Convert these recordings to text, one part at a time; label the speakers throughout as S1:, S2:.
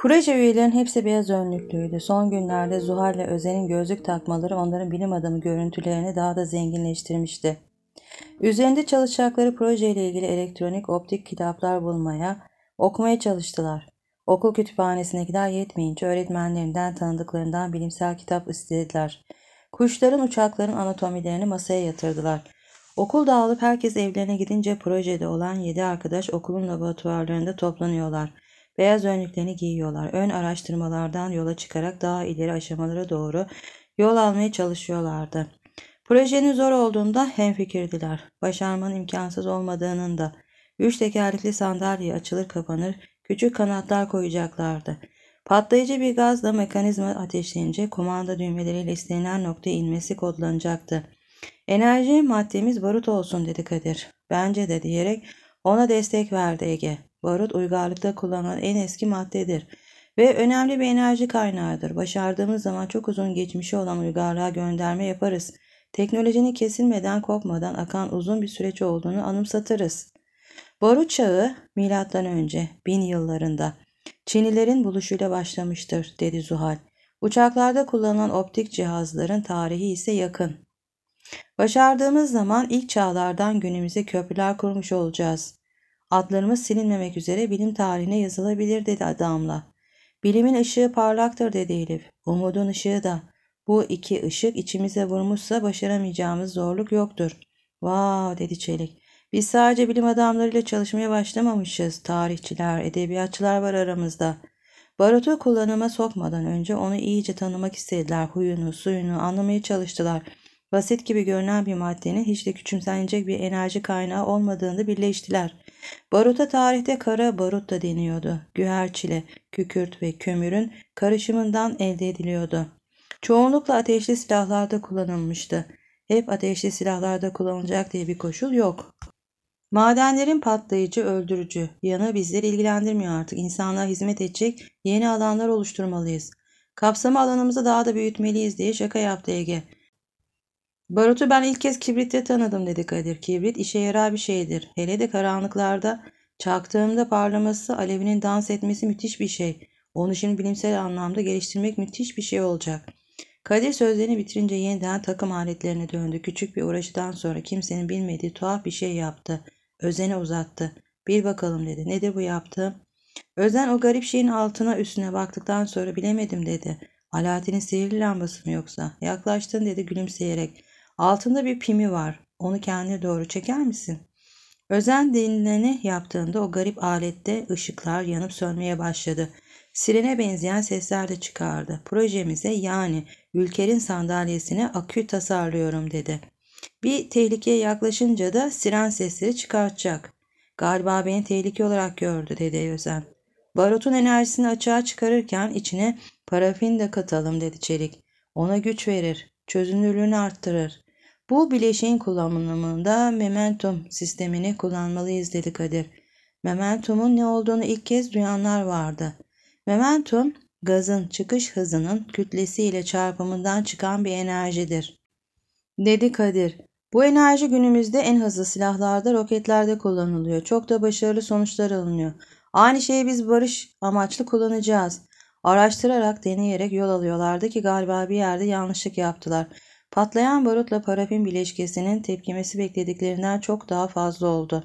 S1: Proje üyelerinin hepsi beyaz önlüklüydü. Son günlerde Zuhal ile Özen'in gözlük takmaları onların bilim adamı görüntülerini daha da zenginleştirmişti. Üzerinde çalışacakları proje ile ilgili elektronik optik kitaplar bulmaya, okumaya çalıştılar. Okul kütüphanesine kütüphanesindekiler yetmeyince öğretmenlerinden tanıdıklarından bilimsel kitap istediler. Kuşların uçakların anatomilerini masaya yatırdılar. Okul dağılıp herkes evlerine gidince projede olan 7 arkadaş okulun laboratuvarlarında toplanıyorlar.'' Beyaz önlüklerini giyiyorlar. Ön araştırmalardan yola çıkarak daha ileri aşamalara doğru yol almaya çalışıyorlardı. Projenin zor olduğunda hemfikirdiler. Başarmanın imkansız olmadığının da. Üç tekerlekli sandalye açılır kapanır, küçük kanatlar koyacaklardı. Patlayıcı bir gazla mekanizma ateşlenince komanda düğmeleriyle istenilen noktaya inmesi kodlanacaktı. Enerji maddemiz barut olsun dedi Kadir. Bence de diyerek ona destek verdi Ege. Barut uygarlıkta kullanılan en eski maddedir ve önemli bir enerji kaynağıdır. Başardığımız zaman çok uzun geçmişi olan uygarlığa gönderme yaparız. Teknolojinin kesilmeden kopmadan akan uzun bir süreç olduğunu anımsatırız. Barut çağı milattan önce bin yıllarında Çinlilerin buluşuyla başlamıştır dedi Zuhal. Uçaklarda kullanılan optik cihazların tarihi ise yakın. Başardığımız zaman ilk çağlardan günümüze köprüler kurmuş olacağız. Adlarımız silinmemek üzere bilim tarihine yazılabilir dedi Damla. Bilimin ışığı parlaktır dedi Elif. Umudun ışığı da. Bu iki ışık içimize vurmuşsa başaramayacağımız zorluk yoktur. Vav dedi Çelik. Biz sadece bilim adamlarıyla çalışmaya başlamamışız. Tarihçiler, edebiyatçılar var aramızda. Barutu kullanıma sokmadan önce onu iyice tanımak istediler. Huyunu, suyunu anlamaya çalıştılar. Basit gibi görünen bir maddenin hiç de küçümsenecek bir enerji kaynağı olmadığını birleştiler. Baruta tarihte kara barut da deniyordu. Güherçile, kükürt ve kömürün karışımından elde ediliyordu. Çoğunlukla ateşli silahlarda kullanılmıştı. Hep ateşli silahlarda kullanılacak diye bir koşul yok. Madenlerin patlayıcı, öldürücü yanı bizleri ilgilendirmiyor artık. İnsanlığa hizmet edecek yeni alanlar oluşturmalıyız. Kapsama alanımızı daha da büyütmeliyiz diye şaka yaptı Ege. Barut'u ben ilk kez kibritte tanıdım dedi Kadir. Kibrit işe yarar bir şeydir. Hele de karanlıklarda çaktığımda parlaması, alevinin dans etmesi müthiş bir şey. Onu şimdi bilimsel anlamda geliştirmek müthiş bir şey olacak. Kadir sözlerini bitirince yeniden takım aletlerine döndü. Küçük bir uğraşıdan sonra kimsenin bilmediği tuhaf bir şey yaptı. Özen'e uzattı. Bir bakalım dedi. Nedir bu yaptığım? Özen o garip şeyin altına üstüne baktıktan sonra bilemedim dedi. Alaaddin'in sihirli lambası mı yoksa? Yaklaştın dedi gülümseyerek. Altında bir pimi var. Onu kendine doğru çeker misin? Özen dinleni yaptığında o garip alette ışıklar yanıp sönmeye başladı. Sirene benzeyen sesler de çıkardı. Projemize yani Ülker'in sandalyesine akü tasarlıyorum dedi. Bir tehlikeye yaklaşınca da siren sesleri çıkartacak. Galiba beni tehlike olarak gördü dedi Özen. Barutun enerjisini açığa çıkarırken içine parafin de katalım dedi Çelik. Ona güç verir, çözünürlüğünü arttırır. Bu bileşiğin kullanımında momentum sistemini kullanmalıyız dedi Kadir. Momentumun ne olduğunu ilk kez duyanlar vardı. Momentum gazın çıkış hızının kütlesi ile çarpımından çıkan bir enerjidir. Dedi Kadir. Bu enerji günümüzde en hızlı silahlarda, roketlerde kullanılıyor. Çok da başarılı sonuçlar alınıyor. Aynı şeyi biz barış amaçlı kullanacağız. Araştırarak, deneyerek yol alıyorlardı ki galiba bir yerde yanlışlık yaptılar. Patlayan barutla parafin bileşkesinin tepkimesi beklediklerinden çok daha fazla oldu.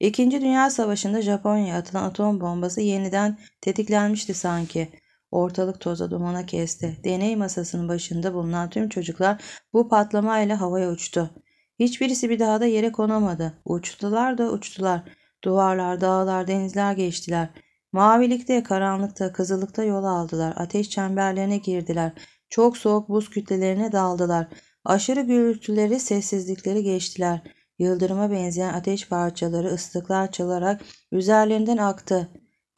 S1: İkinci Dünya Savaşı'nda Japonya atılan atom bombası yeniden tetiklenmişti sanki. Ortalık toza dumana kesti. Deney masasının başında bulunan tüm çocuklar bu patlamayla havaya uçtu. Hiçbirisi bir daha da yere konamadı. Uçtular da uçtular. Duvarlar, dağlar, denizler geçtiler. Mavilikte, karanlıkta, kızılıkta yol aldılar. Ateş çemberlerine girdiler. Çok soğuk buz kütlelerine daldılar. Aşırı gürültüleri sessizlikleri geçtiler. Yıldırıma benzeyen ateş parçaları ıslıklar çalarak üzerlerinden aktı.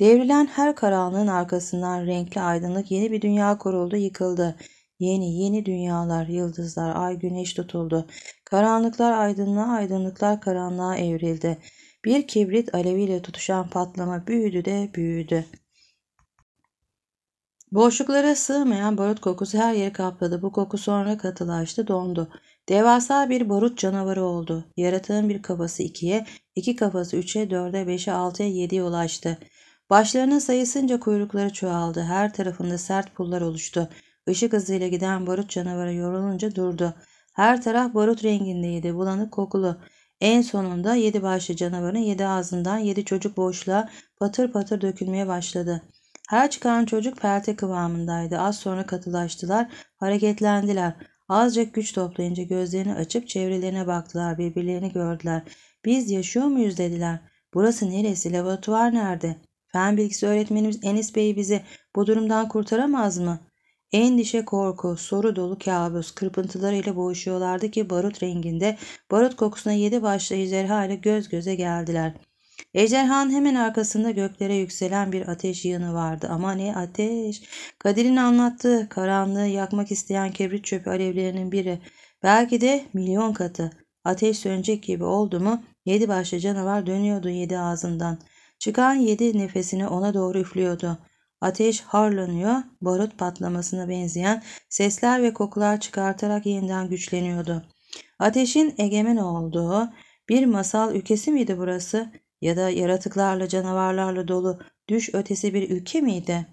S1: Devrilen her karanlığın arkasından renkli aydınlık yeni bir dünya kuruldu yıkıldı. Yeni yeni dünyalar, yıldızlar, ay güneş tutuldu. Karanlıklar aydınlığa, aydınlıklar karanlığa evrildi. Bir kibrit aleviyle tutuşan patlama büyüdü de büyüdü. Boşluklara sığmayan barut kokusu her yeri kapladı. Bu koku sonra katılaştı, dondu. Devasa bir barut canavarı oldu. Yaratığın bir kafası ikiye, iki kafası üçe, dörde, beşe, altıya, yediye ulaştı. Başlarının sayısınca kuyrukları çoğaldı. Her tarafında sert pullar oluştu. Işık hızıyla giden barut canavarı yorulunca durdu. Her taraf barut rengindeydi, bulanık kokulu. En sonunda yedi başlı canavarın yedi ağzından yedi çocuk boşluğa patır patır dökülmeye başladı. Her çıkan çocuk pelte kıvamındaydı. Az sonra katılaştılar, hareketlendiler. Azıcık güç toplayınca gözlerini açıp çevrelerine baktılar, birbirlerini gördüler. Biz yaşıyor muyuz dediler. Burası neresi, laboratuvar nerede? Fen bilgisi öğretmenimiz Enis Bey bizi bu durumdan kurtaramaz mı? Endişe, korku, soru dolu kabus kırpıntılarıyla boğuşuyorlardı ki barut renginde, barut kokusuna yedi başlı ejderha ile göz göze geldiler.'' Ejderhan hemen arkasında göklere yükselen bir ateş yığını vardı. Ama ne ateş. Kadir'in anlattığı karanlığı yakmak isteyen kibrit çöpü alevlerinin biri. Belki de milyon katı. Ateş sönecek gibi oldu mu yedi başlı canavar dönüyordu yedi ağzından. Çıkan yedi nefesini ona doğru üflüyordu. Ateş harlanıyor, barut patlamasına benzeyen sesler ve kokular çıkartarak yeniden güçleniyordu. Ateşin egemen olduğu bir masal ülkesi miydi burası? ya da yaratıklarla canavarlarla dolu düş ötesi bir ülke miydi?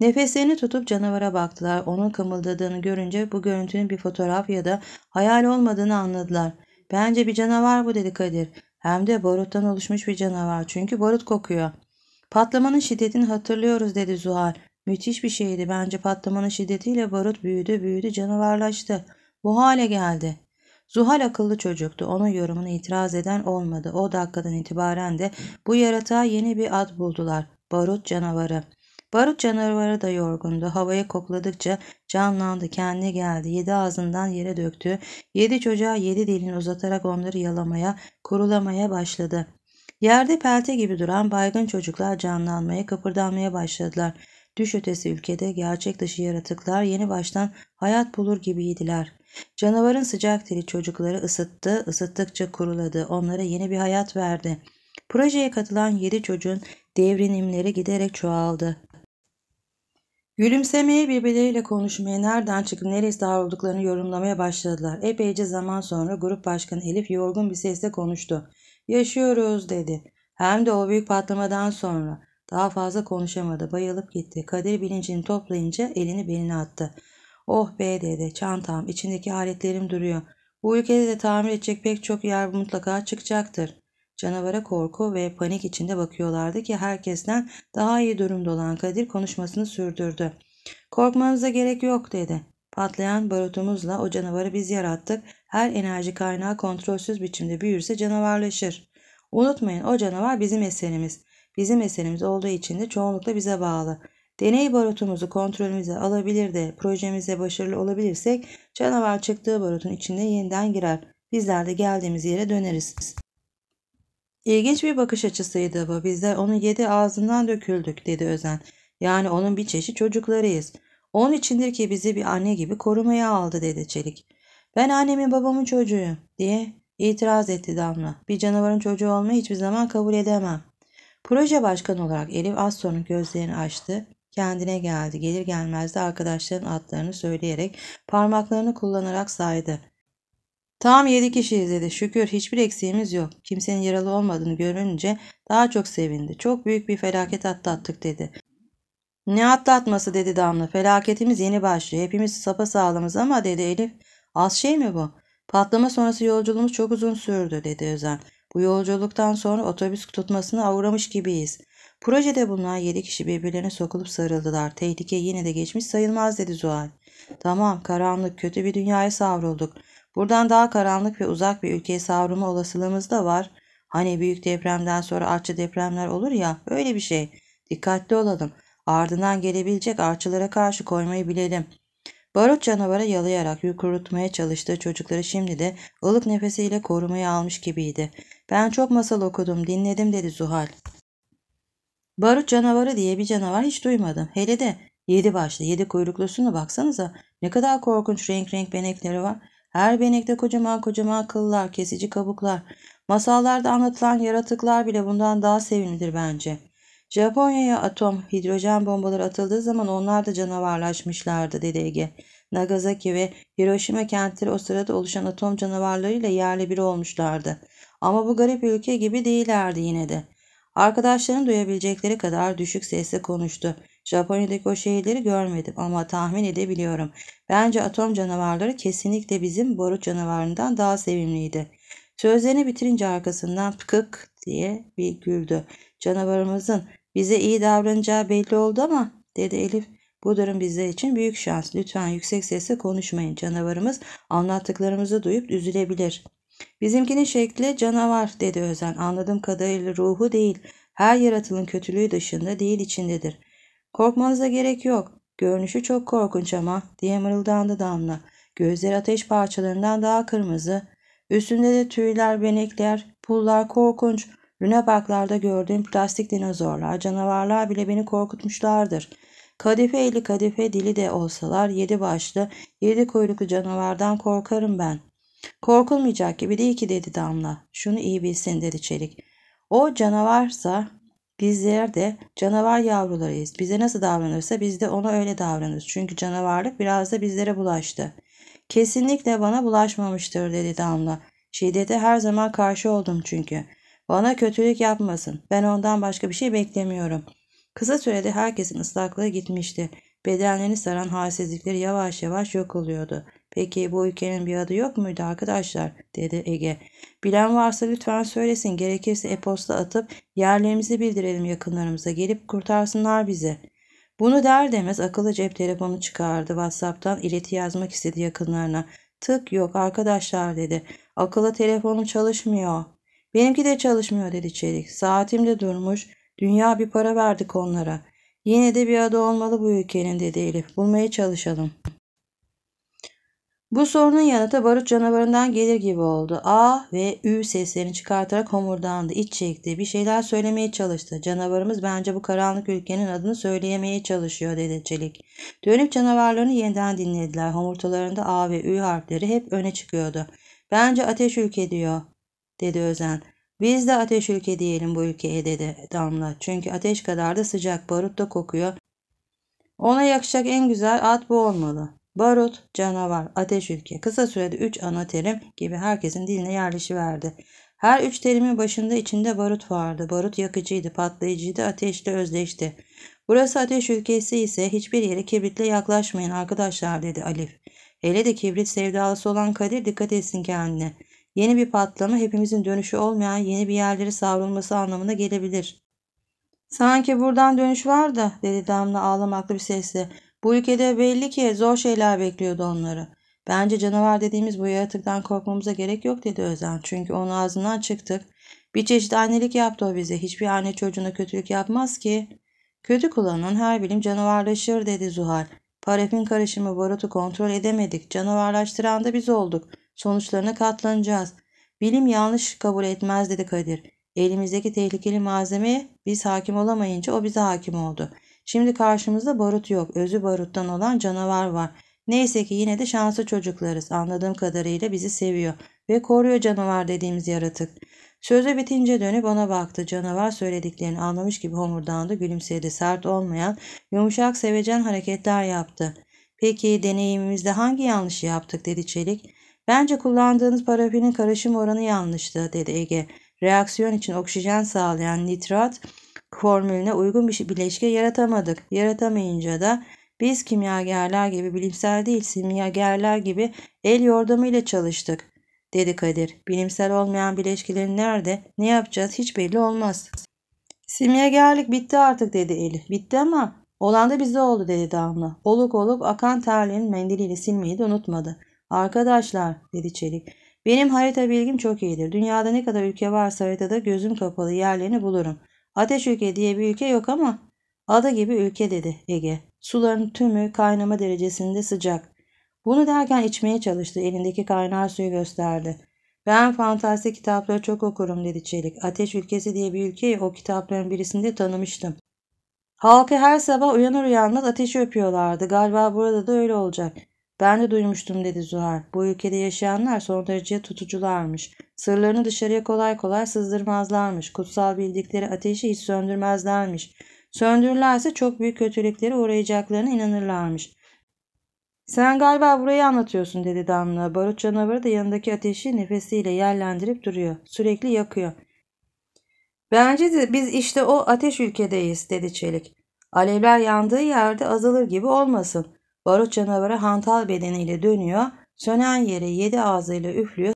S1: Nefeslerini tutup canavara baktılar. Onun kımıldadığını görünce bu görüntünün bir fotoğraf ya da hayal olmadığını anladılar. Bence bir canavar bu dedi Kadir. Hem de baruttan oluşmuş bir canavar çünkü barut kokuyor. Patlamanın şiddetini hatırlıyoruz dedi Zuhal. Müthiş bir şeydi. Bence patlamanın şiddetiyle barut büyüdü büyüdü canavarlaştı. Bu hale geldi. Zuhal akıllı çocuktu. Onun yorumuna itiraz eden olmadı. O dakikadan itibaren de bu yaratığa yeni bir ad buldular. Barut canavarı. Barut canavarı da yorgundu. Havayı kokladıkça canlandı, kendine geldi. Yedi ağzından yere döktü. Yedi çocuğa yedi dilini uzatarak onları yalamaya, kurulamaya başladı. Yerde pelte gibi duran baygın çocuklar canlanmaya, kıpırdanmaya başladılar. Düş ötesi ülkede gerçek dışı yaratıklar yeni baştan hayat bulur gibiydiler. Canavarın sıcak teli çocukları ısıttı, ısıttıkça kuruladı, onlara yeni bir hayat verdi. Projeye katılan yedi çocuğun devrinimleri giderek çoğaldı. Gülümsemeye birbirleriyle konuşmaya nereden çıkıp neresi davrulduklarını yorumlamaya başladılar. Epeyce zaman sonra grup başkanı Elif yorgun bir sesle konuştu. Yaşıyoruz dedi. Hem de o büyük patlamadan sonra. Daha fazla konuşamadı. Bayılıp gitti. Kadir bilincini toplayınca elini beline attı. Oh be dedi. Çantam, içindeki aletlerim duruyor. Bu ülkede de tamir edecek pek çok yer mutlaka çıkacaktır. Canavara korku ve panik içinde bakıyorlardı ki herkesten daha iyi durumda olan Kadir konuşmasını sürdürdü. Korkmanıza gerek yok dedi. Patlayan barutumuzla o canavarı biz yarattık. Her enerji kaynağı kontrolsüz biçimde büyürse canavarlaşır. Unutmayın o canavar bizim eserimiz bizim eserimiz olduğu için de çoğunlukla bize bağlı. Deney barutumuzu kontrolümüze alabilir de projemize başarılı olabilirsek canavar çıktığı barutun içinde yeniden girer. Bizler de geldiğimiz yere döneriz. İlginç bir bakış açısıydı bu. Bizler onu yedi ağzından döküldük dedi Özen. Yani onun bir çeşit çocuklarıyız. Onun içindir ki bizi bir anne gibi korumaya aldı dedi Çelik. Ben annemin babamın çocuğuyum diye itiraz etti Damla. Bir canavarın çocuğu olmayı hiçbir zaman kabul edemem. Proje başkanı olarak Elif az sonra gözlerini açtı. Kendine geldi. Gelir gelmez de arkadaşların adlarını söyleyerek parmaklarını kullanarak saydı. Tam yedi kişiyiz dedi. Şükür hiçbir eksiğimiz yok. Kimsenin yaralı olmadığını görünce daha çok sevindi. Çok büyük bir felaket atlattık dedi. Ne atlatması dedi Damla. Felaketimiz yeni başlıyor. Hepimiz sapa sağlamız ama dedi Elif. Az şey mi bu? Patlama sonrası yolculuğumuz çok uzun sürdü dedi Özen. Bu yolculuktan sonra otobüs tutmasına uğramış gibiyiz. Projede bulunan yedi kişi birbirlerine sokulup sarıldılar. Tehlike yine de geçmiş sayılmaz dedi Zuhal. Tamam karanlık kötü bir dünyaya savrulduk. Buradan daha karanlık ve uzak bir ülkeye savrulma olasılığımız da var. Hani büyük depremden sonra artçı depremler olur ya öyle bir şey. Dikkatli olalım. Ardından gelebilecek artçılara karşı koymayı bilelim. Barut canavarı yalayarak yukurutmaya çalıştığı çocukları şimdi de ılık nefesiyle korumaya almış gibiydi. Ben çok masal okudum dinledim dedi Zuhal. Barut canavarı diye bir canavar hiç duymadım. Hele de yedi başlı yedi kuyruklusunu baksanıza ne kadar korkunç renk renk benekleri var. Her benekte kocaman kocaman kıllar, kesici kabuklar. Masallarda anlatılan yaratıklar bile bundan daha sevimlidir bence. Japonya'ya atom, hidrojen bombaları atıldığı zaman onlar da canavarlaşmışlardı dedi Ege. Nagasaki ve Hiroşima kentleri o sırada oluşan atom canavarlarıyla yerli bir olmuşlardı. Ama bu garip ülke gibi değillerdi yine de. Arkadaşların duyabilecekleri kadar düşük sesle konuştu. Japonya'daki o şehirleri görmedim ama tahmin edebiliyorum. Bence atom canavarları kesinlikle bizim boru canavarından daha sevimliydi. Sözlerini bitirince arkasından pıkık diye bir güldü. Canavarımızın bize iyi davranacağı belli oldu ama dedi Elif. Bu durum bize için büyük şans. Lütfen yüksek sesle konuşmayın. Canavarımız anlattıklarımızı duyup üzülebilir. Bizimkinin şekli canavar dedi Özen. Anladığım kadarıyla ruhu değil. Her yaratılın kötülüğü dışında değil içindedir. Korkmanıza gerek yok. Görünüşü çok korkunç ama diye mırıldandı Damla. Gözleri ateş parçalarından daha kırmızı. Üstünde de tüyler, benekler, pullar korkunç. Luna Parklarda gördüğüm plastik dinozorlar, canavarlar bile beni korkutmuşlardır. Kadife eli kadife dili de olsalar yedi başlı, yedi kuyruklu canavardan korkarım ben. Korkulmayacak gibi değil ki dedi Damla. Şunu iyi bilsin dedi Çelik. O canavarsa bizler de canavar yavrularıyız. Bize nasıl davranırsa biz de ona öyle davranırız. Çünkü canavarlık biraz da bizlere bulaştı. Kesinlikle bana bulaşmamıştır dedi Damla. Şiddete her zaman karşı oldum çünkü. Bana kötülük yapmasın. Ben ondan başka bir şey beklemiyorum. Kısa sürede herkesin ıslaklığı gitmişti. Bedenlerini saran halsizlikleri yavaş yavaş yok oluyordu. Peki bu ülkenin bir adı yok muydu arkadaşlar? dedi Ege. Bilen varsa lütfen söylesin. Gerekirse e-posta atıp yerlerimizi bildirelim yakınlarımıza. Gelip kurtarsınlar bizi. Bunu der demez akıllı cep telefonu çıkardı. WhatsApp'tan ileti yazmak istedi yakınlarına. Tık yok arkadaşlar dedi. Akıllı telefonum çalışmıyor. Benimki de çalışmıyor dedi Çelik. Saatim de durmuş. Dünya bir para verdik onlara. Yine de bir adı olmalı bu ülkenin dedi Elif. Bulmaya çalışalım. Bu sorunun yanıtı barut canavarından gelir gibi oldu. A ve Ü seslerini çıkartarak homurdandı. İç çekti. Bir şeyler söylemeye çalıştı. Canavarımız bence bu karanlık ülkenin adını söyleyemeye çalışıyor dedi Çelik. Dönüp canavarlarını yeniden dinlediler. Homurtalarında A ve Ü harfleri hep öne çıkıyordu. Bence ateş ülke diyor dedi Özen. Biz de ateş ülke diyelim bu ülkeye dedi Damla. Çünkü ateş kadar da sıcak barut da kokuyor. Ona yakışacak en güzel at bu olmalı. Barut, canavar, ateş ülke. Kısa sürede 3 ana terim gibi herkesin diline yerleşiverdi. Her üç terimin başında içinde barut vardı. Barut yakıcıydı, patlayıcıydı, ateşle özdeşti. Burası ateş ülkesi ise hiçbir yere kibritle yaklaşmayın arkadaşlar dedi Alif. Hele de kibrit sevdalısı olan Kadir dikkat etsin kendine. Yeni bir patlama hepimizin dönüşü olmayan yeni bir yerlere savrulması anlamına gelebilir. Sanki buradan dönüş var da dedi Damla ağlamaklı bir sesle. Bu ülkede belli ki zor şeyler bekliyordu onları. Bence canavar dediğimiz bu yaratıktan korkmamıza gerek yok dedi Özen. Çünkü onun ağzından çıktık. Bir çeşit annelik yaptı o bize. Hiçbir anne çocuğuna kötülük yapmaz ki. Kötü kullanan her bilim canavarlaşır dedi Zuhal. Parafin karışımı barutu kontrol edemedik. Canavarlaştıran da biz olduk. Sonuçlarına katlanacağız. Bilim yanlış kabul etmez dedi Kadir. Elimizdeki tehlikeli malzemeye biz hakim olamayınca o bize hakim oldu. Şimdi karşımızda barut yok. Özü baruttan olan canavar var. Neyse ki yine de şanslı çocuklarız. Anladığım kadarıyla bizi seviyor ve koruyor canavar dediğimiz yaratık. Sözü bitince dönüp ona baktı. Canavar söylediklerini anlamış gibi homurdandı, gülümsedi. Sert olmayan, yumuşak sevecen hareketler yaptı. Peki deneyimimizde hangi yanlışı yaptık dedi Çelik. Bence kullandığınız parafinin karışım oranı yanlıştı dedi Ege. Reaksiyon için oksijen sağlayan nitrat formülüne uygun bir bileşke yaratamadık. Yaratamayınca da biz kimyagerler gibi bilimsel değil simyagerler gibi el yordamıyla çalıştık dedi Kadir. Bilimsel olmayan bileşkelerin nerede ne yapacağız hiç belli olmaz. Simyagerlik bitti artık dedi Elif. Bitti ama olan da bize oldu dedi Damla. Oluk oluk akan terliğin mendiliyle silmeyi de unutmadı. Arkadaşlar dedi Çelik. Benim harita bilgim çok iyidir. Dünyada ne kadar ülke varsa haritada gözüm kapalı yerlerini bulurum. Ateş ülke diye bir ülke yok ama ada gibi ülke dedi Ege. Suların tümü kaynama derecesinde sıcak. Bunu derken içmeye çalıştı. Elindeki kaynar suyu gösterdi. Ben fantastik kitapları çok okurum dedi Çelik. Ateş Ülkesi diye bir ülkeyi o kitapların birisinde tanımıştım. Halkı her sabah uyanır uyanmaz ateşi öpüyorlardı. Galiba burada da öyle olacak. Ben de duymuştum dedi Zuhal. Bu ülkede yaşayanlar son derece tutucularmış. Sırlarını dışarıya kolay kolay sızdırmazlarmış. Kutsal bildikleri ateşi hiç söndürmezlermiş. Söndürürlerse çok büyük kötülüklere uğrayacaklarına inanırlarmış. Sen galiba burayı anlatıyorsun dedi Damla. Barut canavarı da yanındaki ateşi nefesiyle yerlendirip duruyor. Sürekli yakıyor. Bence de biz işte o ateş ülkedeyiz dedi Çelik. Alevler yandığı yerde azalır gibi olmasın. Barut canavara hantal bedeniyle dönüyor, sönen yere yedi ağzıyla üflüyor,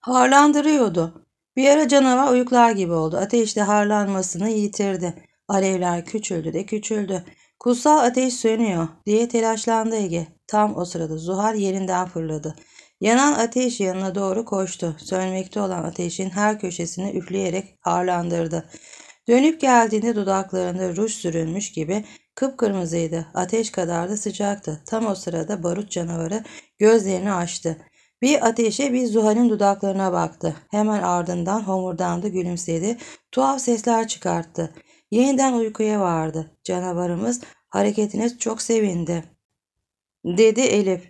S1: harlandırıyordu. Bir ara canavar uyuklar gibi oldu. Ateşte harlanmasını yitirdi. Alevler küçüldü de küçüldü. Kutsal ateş sönüyor diye telaşlandı Ege. Tam o sırada Zuhal yerinden fırladı. Yanan ateş yanına doğru koştu. Sönmekte olan ateşin her köşesini üfleyerek harlandırdı. Dönüp geldiğinde dudaklarında ruj sürülmüş gibi Kıpkırmızıydı, ateş kadar da sıcaktı. Tam o sırada barut canavarı gözlerini açtı. Bir ateşe bir Zuhal'in dudaklarına baktı. Hemen ardından homurdandı gülümsedi. Tuhaf sesler çıkarttı. Yeniden uykuya vardı. Canavarımız hareketine çok sevindi. Dedi Elif.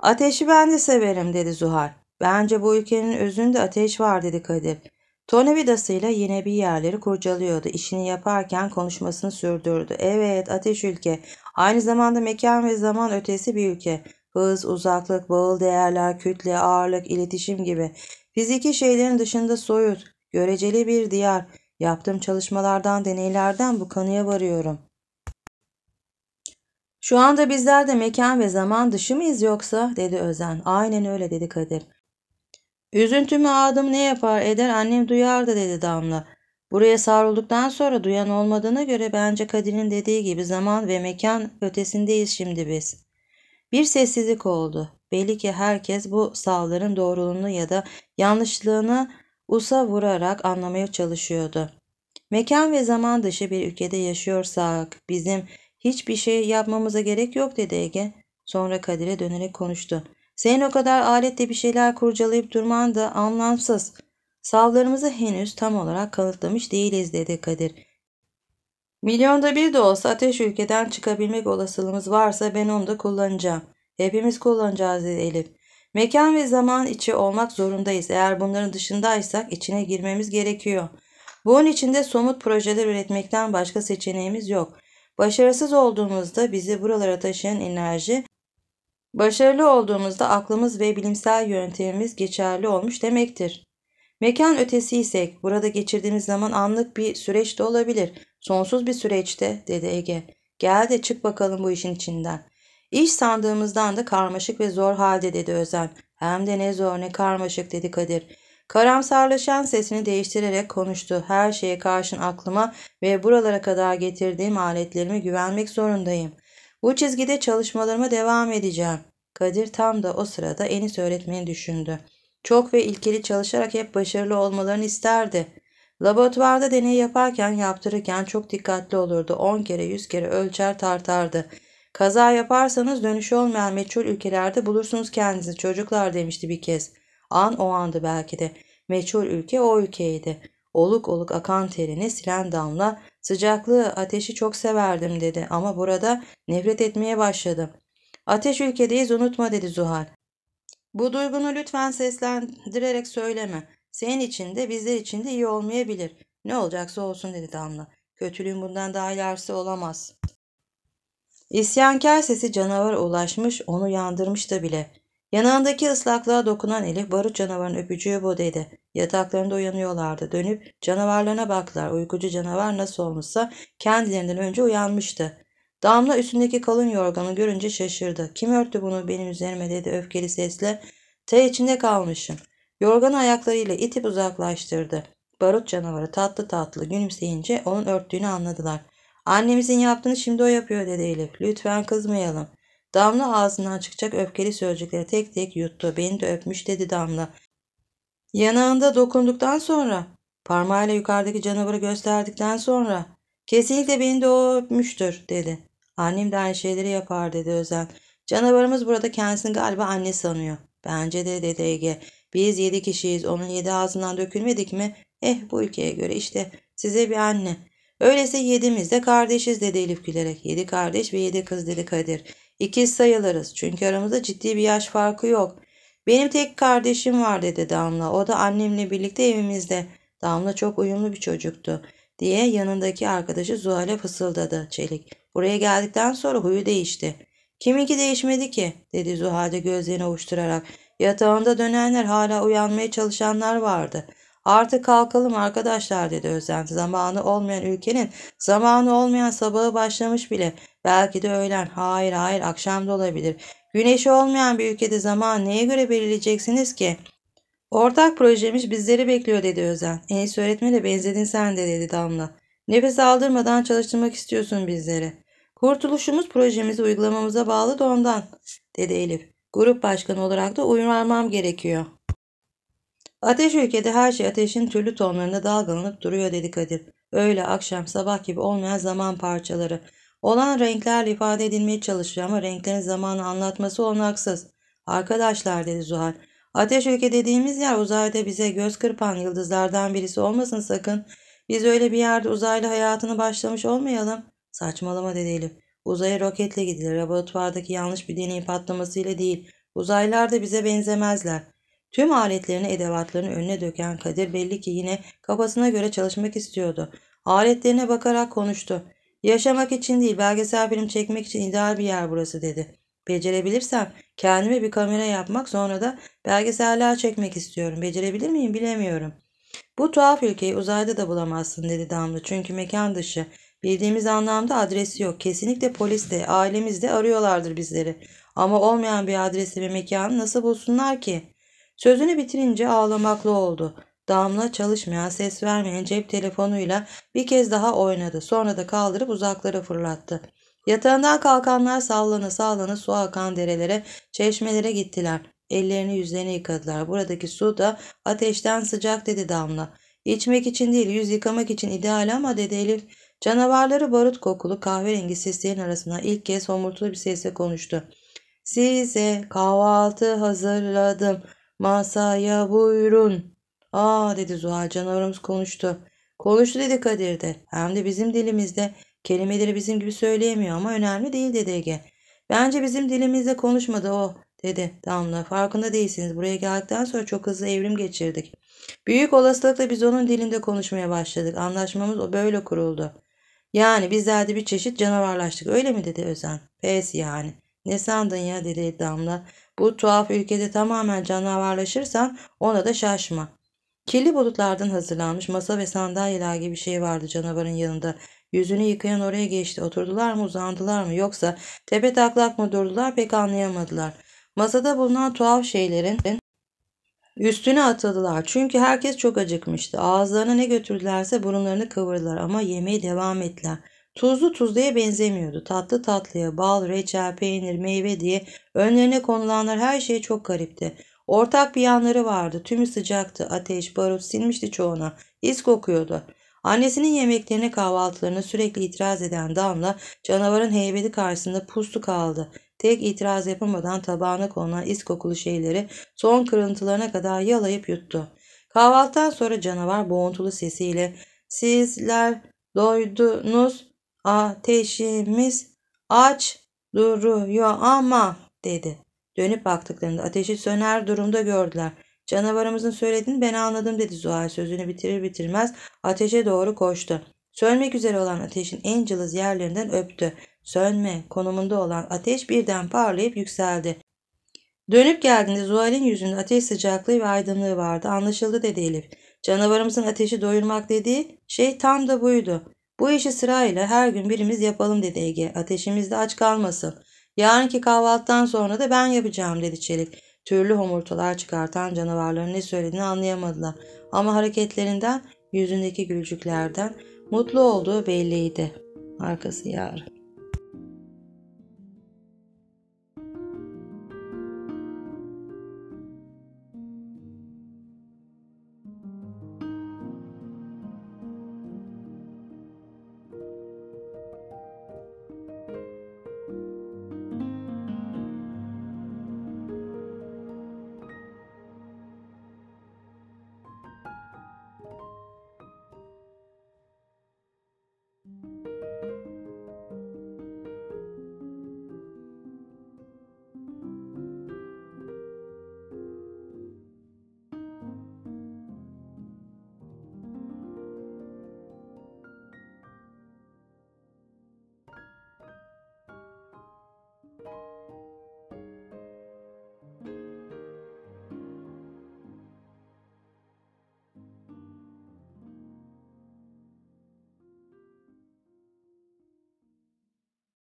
S1: Ateşi ben de severim dedi Zuhal. Bence bu ülkenin özünde ateş var dedi Kadir. Tornavidasıyla yine bir yerleri kurcalıyordu. İşini yaparken konuşmasını sürdürdü. Evet ateş ülke. Aynı zamanda mekan ve zaman ötesi bir ülke. Hız, uzaklık, bağıl değerler, kütle, ağırlık, iletişim gibi. Fiziki şeylerin dışında soyut, göreceli bir diyar. Yaptığım çalışmalardan, deneylerden bu kanıya varıyorum. Şu anda bizler de mekan ve zaman dışı mıyız yoksa dedi Özen. Aynen öyle dedi Kadir. Üzüntümü adım ne yapar eder annem duyardı dedi Damla. Buraya savrulduktan sonra duyan olmadığına göre bence Kadir'in dediği gibi zaman ve mekan ötesindeyiz şimdi biz. Bir sessizlik oldu. Belli ki herkes bu savların doğruluğunu ya da yanlışlığını usa vurarak anlamaya çalışıyordu. Mekan ve zaman dışı bir ülkede yaşıyorsak bizim hiçbir şey yapmamıza gerek yok dedi Ege. Sonra Kadir'e dönerek konuştu. Senin o kadar aletle bir şeyler kurcalayıp durman da anlamsız. Savlarımızı henüz tam olarak kanıtlamış değiliz dedi Kadir. Milyonda bir de olsa ateş ülkeden çıkabilmek olasılığımız varsa ben onu da kullanacağım. Hepimiz kullanacağız dedi Elif. Mekan ve zaman içi olmak zorundayız. Eğer bunların dışındaysak içine girmemiz gerekiyor. Bunun içinde somut projeler üretmekten başka seçeneğimiz yok. Başarısız olduğumuzda bizi buralara taşıyan enerji Başarılı olduğumuzda aklımız ve bilimsel yöntemimiz geçerli olmuş demektir. Mekan ötesi isek burada geçirdiğimiz zaman anlık bir süreç de olabilir. Sonsuz bir süreçte dedi Ege. Gel de çık bakalım bu işin içinden. İş sandığımızdan da karmaşık ve zor halde dedi Özen. Hem de ne zor ne karmaşık dedi Kadir. Karamsarlaşan sesini değiştirerek konuştu. Her şeye karşın aklıma ve buralara kadar getirdiğim aletlerime güvenmek zorundayım. Bu çizgide çalışmalarıma devam edeceğim. Kadir tam da o sırada Enis öğretmeni düşündü. Çok ve ilkeli çalışarak hep başarılı olmalarını isterdi. Laboratuvarda deney yaparken yaptırırken çok dikkatli olurdu. 10 kere 100 kere ölçer tartardı. Kaza yaparsanız dönüşü olmayan meçhul ülkelerde bulursunuz kendinizi çocuklar demişti bir kez. An o andı belki de. Meçhul ülke o ülkeydi. Oluk oluk akan terini silen damla Sıcaklığı, ateşi çok severdim dedi ama burada nefret etmeye başladım. Ateş ülkedeyiz unutma dedi Zuhal. Bu duygunu lütfen seslendirerek söyleme. Senin için de bizler için de iyi olmayabilir. Ne olacaksa olsun dedi Damla. Kötülüğün bundan daha ilerisi olamaz. İsyankar sesi canavar ulaşmış onu yandırmış da bile. Yanağındaki ıslaklığa dokunan Elif barut canavarın öpücüğü bodeydi. Yataklarında uyanıyorlardı. Dönüp canavarlarına baktılar. Uykucu canavar nasıl olmuşsa kendilerinden önce uyanmıştı. Damla üstündeki kalın yorganı görünce şaşırdı. Kim örttü bunu benim üzerime dedi öfkeli sesle. T içinde kalmışım. Yorganı ayaklarıyla itip uzaklaştırdı. Barut canavarı tatlı tatlı gülümseyince onun örttüğünü anladılar. Annemizin yaptığını şimdi o yapıyor dedi Elif. Lütfen kızmayalım. Damla ağzından çıkacak öfkeli sözcükleri tek tek yuttu. Beni de öpmüş dedi Damla. Yanağında dokunduktan sonra, parmağıyla yukarıdaki canavarı gösterdikten sonra kesinlikle beni de o öpmüştür dedi. Annem de aynı şeyleri yapar dedi Özen. Canavarımız burada kendisini galiba anne sanıyor. Bence de dedi Ege. Biz yedi kişiyiz. Onun yedi ağzından dökülmedik mi? Eh bu ülkeye göre işte size bir anne. Öyleyse yedimiz de kardeşiz dedi Elif gülerek. Yedi kardeş ve yedi kız dedi Kadir. İkiz sayılırız çünkü aramızda ciddi bir yaş farkı yok. Benim tek kardeşim var dedi Damla. O da annemle birlikte evimizde. Damla çok uyumlu bir çocuktu diye yanındaki arkadaşı Zuhal'e fısıldadı Çelik. Buraya geldikten sonra huyu değişti. Kiminki değişmedi ki dedi Zuhal de gözlerini ovuşturarak. Yatağında dönenler hala uyanmaya çalışanlar vardı. Artık kalkalım arkadaşlar dedi Özlem. Zamanı olmayan ülkenin zamanı olmayan sabahı başlamış bile. Belki de öğlen, hayır hayır akşam da olabilir. Güneşi olmayan bir ülkede zaman neye göre belirleyeceksiniz ki? Ortak projemiz bizleri bekliyor dedi Özen. Enis öğretmene benzedin sen de dedi Damla. Nefes aldırmadan çalıştırmak istiyorsun bizleri. Kurtuluşumuz projemizi uygulamamıza bağlı da ondan dedi Elif. Grup başkanı olarak da uyarmam gerekiyor. Ateş ülkede her şey ateşin türlü tonlarında dalgalanıp duruyor dedi Kadir. Öyle, akşam, sabah gibi olmayan zaman parçaları. Olan renklerle ifade edilmeye çalışıyor ama renklerin zamanı anlatması olanaksız. Arkadaşlar dedi Zuhal. Ateş ülke dediğimiz yer uzayda bize göz kırpan yıldızlardan birisi olmasın sakın. Biz öyle bir yerde uzaylı hayatını başlamış olmayalım. Saçmalama dedi Uzaya roketle gidilir. Laboratuvardaki yanlış bir deney patlamasıyla değil. Uzaylılar da bize benzemezler. Tüm aletlerini edevatlarının önüne döken Kadir belli ki yine kafasına göre çalışmak istiyordu. Aletlerine bakarak konuştu. Yaşamak için değil belgesel film çekmek için ideal bir yer burası dedi. Becerebilirsem kendime bir kamera yapmak sonra da belgeseller çekmek istiyorum. Becerebilir miyim bilemiyorum. Bu tuhaf ülkeyi uzayda da bulamazsın dedi Damla çünkü mekan dışı. Bildiğimiz anlamda adresi yok. Kesinlikle polis de ailemiz de arıyorlardır bizleri. Ama olmayan bir adresi ve mekanı nasıl bulsunlar ki? Sözünü bitirince ağlamaklı oldu. Damla çalışmayan, ses vermeyen cep telefonuyla bir kez daha oynadı. Sonra da kaldırıp uzaklara fırlattı. Yatağından kalkanlar sallana sallana su akan derelere, çeşmelere gittiler. Ellerini yüzlerini yıkadılar. Buradaki su da ateşten sıcak dedi Damla. İçmek için değil yüz yıkamak için ideal ama dedi Elif. Canavarları barut kokulu kahverengi seslerin arasına ilk kez homurtulu bir sesle konuştu. Size kahvaltı hazırladım. Masaya buyurun. Aa dedi Zuhal canavarımız konuştu. Konuştu dedi Kadir de. Hem de bizim dilimizde. Kelimeleri bizim gibi söyleyemiyor ama önemli değil dedi Ege. Bence bizim dilimizde konuşmadı o dedi Damla. Farkında değilsiniz. Buraya geldikten sonra çok hızlı evrim geçirdik. Büyük olasılıkla biz onun dilinde konuşmaya başladık. Anlaşmamız o böyle kuruldu. Yani bizler de bir çeşit canavarlaştık öyle mi dedi Özen. Pes yani. Ne sandın ya dedi Damla. Bu tuhaf ülkede tamamen canavarlaşırsan ona da şaşma. Kirli bulutlardan hazırlanmış masa ve sandalyeler gibi bir şey vardı canavarın yanında. Yüzünü yıkayan oraya geçti. Oturdular mı uzandılar mı yoksa tepe taklak mı durdular pek anlayamadılar. Masada bulunan tuhaf şeylerin üstüne atıldılar. Çünkü herkes çok acıkmıştı. Ağızlarına ne götürdülerse burunlarını kıvırdılar ama yemeğe devam ettiler. Tuzlu tuzluya benzemiyordu. Tatlı tatlıya, bal, reçel, peynir, meyve diye önlerine konulanlar her şey çok garipti. Ortak bir yanları vardı. Tümü sıcaktı. Ateş, barut silmişti çoğuna. İz kokuyordu. Annesinin yemeklerine kahvaltılarına sürekli itiraz eden Damla canavarın heybeti karşısında pustu kaldı. Tek itiraz yapamadan tabağına konulan iz kokulu şeyleri son kırıntılarına kadar yalayıp yuttu. Kahvaltıdan sonra canavar boğuntulu sesiyle ''Sizler doydunuz, ateşimiz aç duruyor ama'' dedi. Dönüp baktıklarında ateşi söner durumda gördüler. Canavarımızın söylediğini ben anladım dedi Zuhal sözünü bitirir bitirmez ateşe doğru koştu. Sönmek üzere olan ateşin en cılız yerlerinden öptü. Sönme konumunda olan ateş birden parlayıp yükseldi. Dönüp geldiğinde Zuhal'in yüzünde ateş sıcaklığı ve aydınlığı vardı. Anlaşıldı dedi Elif. Canavarımızın ateşi doyurmak dediği şey tam da buydu. Bu işi sırayla her gün birimiz yapalım dedi Ege. Ateşimiz de aç kalmasın. Yarınki kahvaltıdan sonra da ben yapacağım dedi Çelik. Türlü homurtular çıkartan canavarların ne söylediğini anlayamadılar. Ama hareketlerinden, yüzündeki gülücüklerden mutlu olduğu belliydi. Arkası yarın.